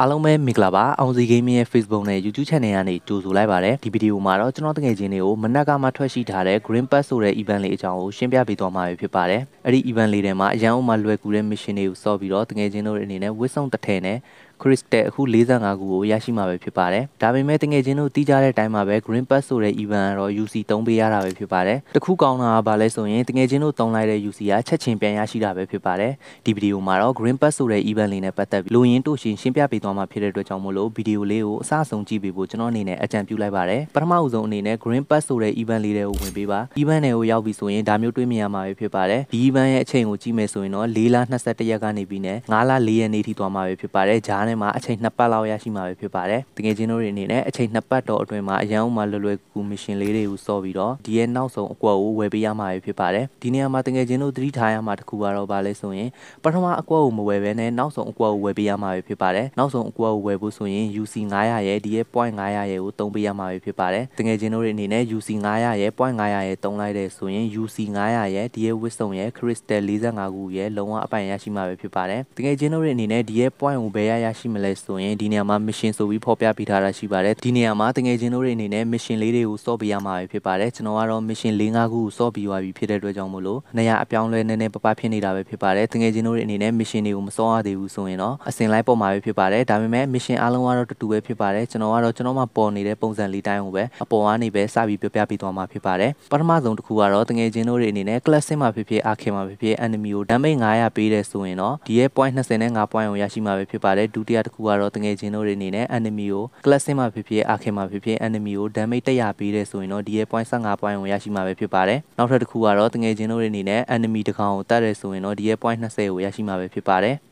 အားလုံးပဲမင်္ဂလာပါအောင်စီ gaming ရဲ့ Facebook နဲ့ YouTube channel ကနေကြိုဆိုလိုက်ပါရစေဒီဗီဒီယိုမှာတော့ကျွန်တော်တကယ်ချင်းတွေကိုမနက်ကမှထွက်ရှိထားတဲ့ Green Pass ဆိုတဲ့ event လေးအကြောင်းကိုရှင်းပြပေးသွားမှာဖြစ်ပါတယ်အဲ့ဒီ event လေးထဲမှာအရန်အောင်မှလွယ်ကူတဲ့ mission တွေကိုစော့ပြီးတော့တကယ်ချင်းတို့အနေနဲ့ဝစ်ဆုံတစ်ထည်နဲ့ Chris တဲ့အခု45ခုကိုရရှိမှာပဲဖြစ်ပါတယ်။ဒါပေမဲ့တကယ်ချင်းတို့တီးကြတဲ့အတိုင်းမှာပဲ Green Pass ဆိုတဲ့ event ကတော့ UC သုံးပေးရတာပဲဖြစ်ပါတယ်။တခုကောင်းတာကဘာလဲဆိုရင်တကယ်ချင်းတို့သုံးလိုက်တဲ့ UC ကချက်ချင်းပြန်ရရှိတာပဲဖြစ်ပါတယ်။ဒီဗီဒီယိုမှာတော့ Green Pass ဆိုတဲ့ event လေးနဲ့ပတ်သက်ပြီးလူရင်းတို့ရှင်ရှင်းပြပေးသွားမှာဖြစ်တဲ့အတွက်ကြောင့်မို့လို့ဗီဒီယိုလေးကိုအစအဆုံးကြည့်ပေးဖို့ကျွန်တော်အနေနဲ့အကြံပြုလိုက်ပါတယ်။ပထမဦးဆုံးအနေနဲ့ Green Pass ဆိုတဲ့ event လေးတွေကိုဝင်ပေးပါ။ event တွေကိုရောက်ပြီဆိုရင်ဒါမျိုးတွေးမြင်ရမှာပဲဖြစ်ပါတယ်။ဒီ event ရဲ့အချိန်ကိုကြည့်မယ်ဆိုရင်တော့4လ21ရက်ကနေပြီးနဲ့9လ4ရက်နေ့ထိသွားမှာပဲဖြစ်ပါတယ်။ဂျာထဲမှာအချိန်2ပတ်လောက်ရရှိမှာပဲဖြစ်ပါတယ်။တကယ်ချင်းတို့တွေအနေနဲ့အချိန်2ပတ်တော့အတွင်းမှာအရန်ဥမာလွယ်လွယ်ကူမရှင်လေးတွေကိုစော့ပြီးတော့ဒီရဲ့နောက်ဆုံးအကွက်ကိုဝယ်ပေးရမှာပဲဖြစ်ပါတယ်။ဒီနေရာမှာတကယ်ချင်းတို့သတိထားရမှာတစ်ခုကတော့ဗာလဲဆိုရင်ပထမအကွက်ကိုမဝယ်ဘဲနဲ့နောက်ဆုံးအကွက်ကိုဝယ်ပေးရမှာပဲဖြစ်ပါတယ်။နောက်ဆုံးအကွက်ကိုဝယ်ဖို့ဆိုရင် UC 900ရဲ့ဒီရဲ့ point 900ရဲ့ကိုတုံးပေးရမှာပဲဖြစ်ပါတယ်။တကယ်ချင်းတို့တွေအနေနဲ့ UC 900ရဲ့ point 900ရဲ့တုံးလိုက်တဲ့ဆိုရင် UC 900ရဲ့ဒီရဲ့ wisdom ရဲ့ crystal 45ခုရဲ့လုံးဝအပိုင်ရရှိမှာပဲဖြစ်ပါတယ်။တကယ်ချင်းတို့တွေအနေနဲ့ဒီရဲ့ point ကိုဘယ်ရရရှိမလဲဆိုရင်ဒီနေရာမှာ mission ဆိုပြီးဖော်ပြပေးထားတာရှိပါတယ်ဒီနေရာမှာတငယ်ချင်းတို့တွေအနေနဲ့ mission လေးတွေကိုစော့ပေးရမှာပဲဖြစ်ပါတယ်ကျွန်တော်ကတော့ mission ၄၅ခုကိုစော့ပြီးသွားပြီဖြစ်တဲ့အတွက်ကြောင့်မို့လို့နေရာအပြောင်းလဲနည်းနည်းပပဖြစ်နေတာပဲဖြစ်ပါတယ်တငယ်ချင်းတို့တွေအနေနဲ့ mission တွေကိုမစော့ရသေးဘူးဆိုရင်တော့အစဉ်လိုက်ပေါ်မှာပဲဖြစ်ပါတယ်ဒါပေမဲ့ mission အားလုံးကတော့တူတူပဲဖြစ်ပါတယ်ကျွန်တော်ကတော့ကျွန်တော်မှပေါ်နေတဲ့ပုံစံလေးတိုင်းကိုပဲအပေါ်ကနေပဲစပြီးပြောပြပေးသွားမှာဖြစ်ပါတယ်ပထမဆုံးတစ်ခုကတော့တငယ်ချင်းတို့တွေအနေနဲ့ classic မှာဖြစ်ဖြစ် arcade မှာဖြစ်ဖြစ် enemy ကို damage 900ပေးတယ်ဆိုရင်တော့ဒီရဲ့ point 25 point ကိုရရှိမှာပဲဖြစ်ပါတယ်ဒုတရားတစ်ခုကတော့တငယ်ချင်းတို့တွေအနေနဲ့ enemy ကို classing မှာဖြစ်ဖြစ် arcane မှာဖြစ်ဖြစ် enemy ကို damage တက်ရပေးတယ်ဆိုရင်တော့ဒီရဲ့ point 15 point ကိုရရှိမှာပဲဖြစ်ပါတယ်။နောက်ထပ်တစ်ခုကတော့တငယ်ချင်းတို့တွေအနေနဲ့ enemy တစ်ကောင်ကိုတတ်တယ်ဆိုရင်တော့ဒီရဲ့ point 20ကိုရရှိမှာပဲဖြစ်ပါတယ်။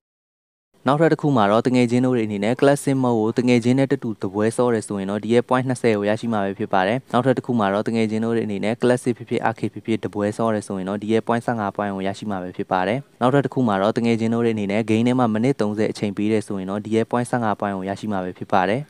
နောက်ထပ်တစ်ခုမှာတော့တငယ်ချင်းတို့တွေအနေနဲ့ classic mode ကိုတငယ်ချင်းနဲ့တတူတပွဲစောတယ်ဆိုရင်တော့ဒီရဲ့ point 20ကိုရရှိမှာပဲဖြစ်ပါတယ်နောက်ထပ်တစ်ခုမှာတော့တငယ်ချင်းတို့တွေအနေနဲ့ classic ဖြစ်ဖြစ် arcade ဖြစ်ဖြစ်တပွဲစောတယ်ဆိုရင်တော့ဒီရဲ့ point 15 point ကိုရရှိမှာပဲဖြစ်ပါတယ်နောက်ထပ်တစ်ခုမှာတော့တငယ်ချင်းတို့တွေအနေနဲ့ game ထဲမှာမိနစ်30အချိန်ပေးတယ်ဆိုရင်တော့ဒီရဲ့ point 15 point ကိုရရှိမှာပဲဖြစ်ပါတယ်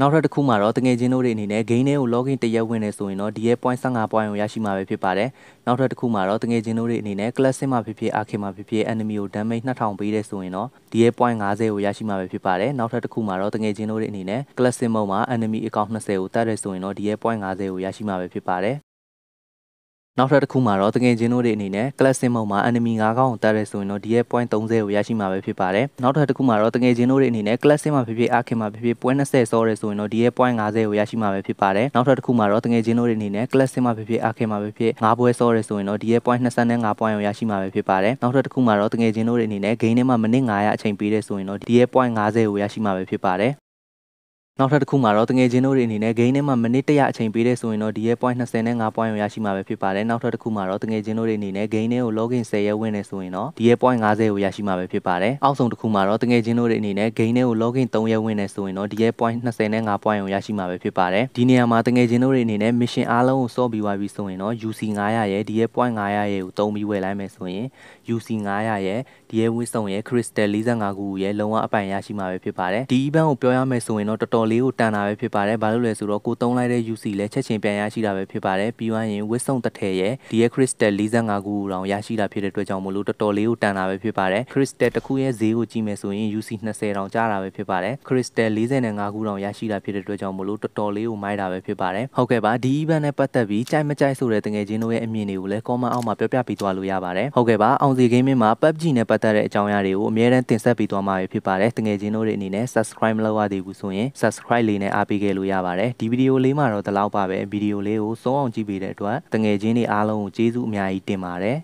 နောက်ထပ်တစ်ခုမှာတော့တငယ်ချင်းတို့တွေအနေနဲ့ game တွေကို login တရက်ဝင်နေဆိုရင်တော့ DA point 15 point ကိုရရှိမှာပဲဖြစ်ပါတယ်။နောက်ထပ်တစ်ခုမှာတော့တငယ်ချင်းတို့တွေအနေနဲ့ classic မှာဖြစ်ဖြစ် arcade မှာဖြစ်ဖြစ် enemy ကို damage 2000ပေးတယ်ဆိုရင်တော့ DA point 50ကိုရရှိမှာပဲဖြစ်ပါတယ်။နောက်ထပ်တစ်ခုမှာတော့တငယ်ချင်းတို့တွေအနေနဲ့ classic mode မှာ enemy account 20ကိုတတ်တယ်ဆိုရင်တော့ DA point 50ကိုရရှိမှာပဲဖြစ်ပါတယ်။နောက်ထပ်တစ်ခုမှာတော့တငယ်ချင်းတို့တွေအနေနဲ့ classic mode မှာ enemy 9ကောင်ကိုတတ်ရဲဆိုရင်တော့ DF point 30ကိုရရှိမှာပဲဖြစ်ပါတယ်။နောက်ထပ်တစ်ခုမှာတော့တငယ်ချင်းတို့တွေအနေနဲ့ classic မှာဖြစ်ဖြစ် arcade မှာဖြစ်ဖြစ် point 20စောရဲဆိုရင်တော့ DF point 50ကိုရရှိမှာပဲဖြစ်ပါတယ်။နောက်ထပ်တစ်ခုမှာတော့တငယ်ချင်းတို့တွေအနေနဲ့ classic မှာဖြစ်ဖြစ် arcade မှာဖြစ်ဖြစ်9ပွဲစောရဲဆိုရင်တော့ DF point 25 point ကိုရရှိမှာပဲဖြစ်ပါတယ်။နောက်ထပ်တစ်ခုမှာတော့တငယ်ချင်းတို့တွေအနေနဲ့ game ထဲမှာမိနစ်900အချိန်ပေးတဲ့ဆိုရင်တော့ DF point 50ကိုရရှိမှာပဲဖြစ်ပါတယ်။နောက်ထပ်တစ်ခုမှာတော့တငယ်ချင်းတို့တွေအနေနဲ့ game ထဲမှာမိနစ်100အချိန်ပေးတဲ့ဆိုရင်တော့ဒီရဲ့ point 20နဲ့5 point ကိုရရှိမှာပဲဖြစ်ပါတယ်နောက်ထပ်တစ်ခုမှာတော့တငယ်ချင်းတို့တွေအနေနဲ့ game ထဲကို login 10ရဲဝင်နေဆိုရင်တော့ဒီရဲ့ point 50ကိုရရှိမှာပဲဖြစ်ပါတယ်အောက်ဆုံးတစ်ခုမှာတော့တငယ်ချင်းတို့တွေအနေနဲ့ game ထဲကို login 3ရဲဝင်နေဆိုရင်တော့ဒီရဲ့ point 20နဲ့5 point ကိုရရှိမှာပဲဖြစ်ပါတယ်ဒီနေရာမှာတငယ်ချင်းတို့တွေအနေနဲ့ mission အားလုံးကိုစော့ပြီးသွားပြီဆိုရင်တော့ UC 900ရဲ့ဒီရဲ့ point 900ရဲ့ကိုတုံးပြီးဝယ်လိုက်မယ်ဆိုရင် UC 900ရဲ့ဒီရဲ့ wisdom ရဲ့ crystal 45ခုရဲ့လုံးဝအပိုင်ရရှိမှာပဲဖြစ်ပါတယ်ဒီ event ကိုပြောရမယ်ဆိုရင်တော့တော်တော်တော်လေးကိုတန်တာပဲဖြစ်ပါတယ်ဘာလို့လဲဆိုတော့ကိုသုံးလိုက်တဲ့ UC လည်းချက်ချင်းပြန်ရရှိတာပဲဖြစ်ပါတယ်ပြီးွားရင်ဝစ်ဆုံတစ်ထည်ရဲ့ DX Crystal 45ခုတောင်ရရှိတာဖြစ်တဲ့အတွက်ကြောင့်မို့လို့တော်တော်လေးကိုတန်တာပဲဖြစ်ပါတယ် Crystal တစ်ခုရဲ့ဈေးကိုကြည့်မယ်ဆိုရင် UC 20တောင်ကျတာပဲဖြစ်ပါတယ် Crystal 45ခုတောင်ရရှိတာဖြစ်တဲ့အတွက်ကြောင့်မို့လို့တော်တော်လေးကိုမိုက်တာပဲဖြစ်ပါတယ်ဟုတ်ကဲ့ပါဒီ event နဲ့ပတ်သက်ပြီးကြိုက်မကြိုက်ဆိုတဲ့တငယ်ချင်းတို့ရဲ့အမြင်တွေကိုလည်း comment အောက်မှာပြောပြပေးသွားလို့ရပါတယ်ဟုတ်ကဲ့ပါအောင်စီ gaming မှာ PUBG နဲ့ပတ်သက်တဲ့အကြောင်းအရာတွေကိုအများအတန်းတင်ဆက်ပေးသွားမှာဖြစ်ပါတယ်တငယ်ချင်းတို့တွေအနေနဲ့ subscribe မလုပ်ရသေးဘူးဆိုရင် subscribe subscribe လေးနဲ့အားပေးခဲ့လို့ရပါတယ်ဒီဗီဒီယိုလေးမှာတော့ဒီလောက်ပါပဲဗီဒီယိုလေးကိုဆုံးအောင်ကြည့်ပေးတဲ့အတွက်တငယ်ချင်းတွေအားလုံးကိုကျေးဇူးအများကြီးတင်ပါတယ်